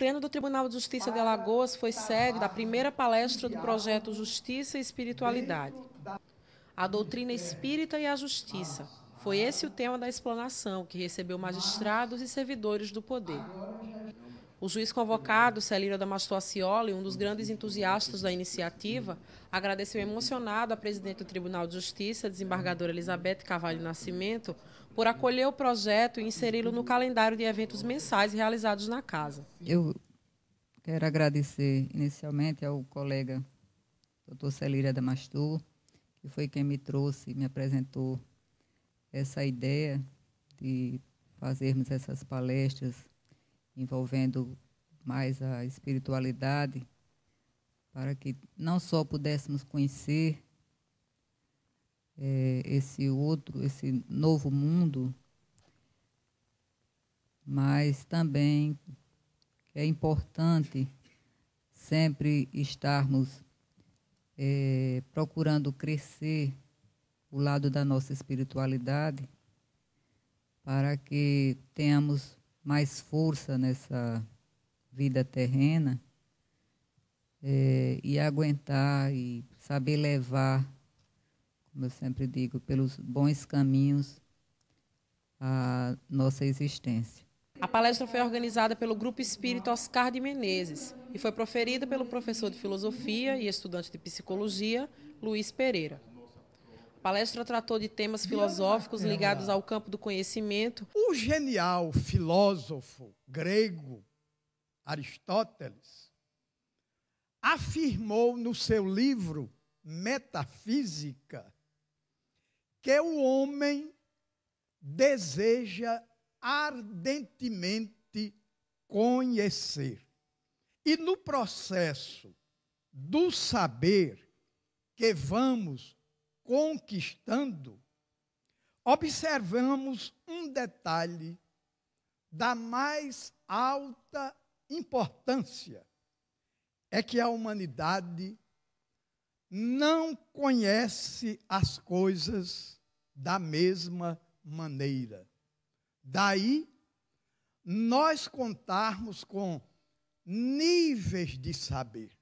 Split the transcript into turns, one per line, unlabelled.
pleno do Tribunal de Justiça de Alagoas foi sede da primeira palestra do projeto Justiça e Espiritualidade. A doutrina espírita e a justiça. Foi esse o tema da explanação, que recebeu magistrados e servidores do poder. O juiz convocado, Celina Damastor Acioli, um dos grandes entusiastas da iniciativa, agradeceu emocionado à presidente do Tribunal de Justiça, desembargadora Elizabeth Cavalho Nascimento, por acolher o projeto e inseri-lo no calendário de eventos mensais realizados na casa.
Eu quero agradecer inicialmente ao colega doutor Celíria Damastor, que foi quem me trouxe, me apresentou essa ideia de fazermos essas palestras envolvendo mais a espiritualidade, para que não só pudéssemos conhecer é, esse outro, esse novo mundo, mas também é importante sempre estarmos é, procurando crescer o lado da nossa espiritualidade para que tenhamos mais força nessa vida terrena é, e aguentar e saber levar, como eu sempre digo, pelos bons caminhos a nossa existência.
A palestra foi organizada pelo Grupo Espírito Oscar de Menezes e foi proferida pelo professor de Filosofia e estudante de Psicologia, Luiz Pereira. A palestra tratou de temas né? filosóficos é, ligados ao campo do conhecimento.
O genial filósofo grego Aristóteles afirmou no seu livro Metafísica que o homem deseja ardentemente conhecer. E no processo do saber que vamos conquistando, observamos um detalhe da mais alta importância: é que a humanidade não conhece as coisas da mesma maneira. Daí, nós contarmos com níveis de saber.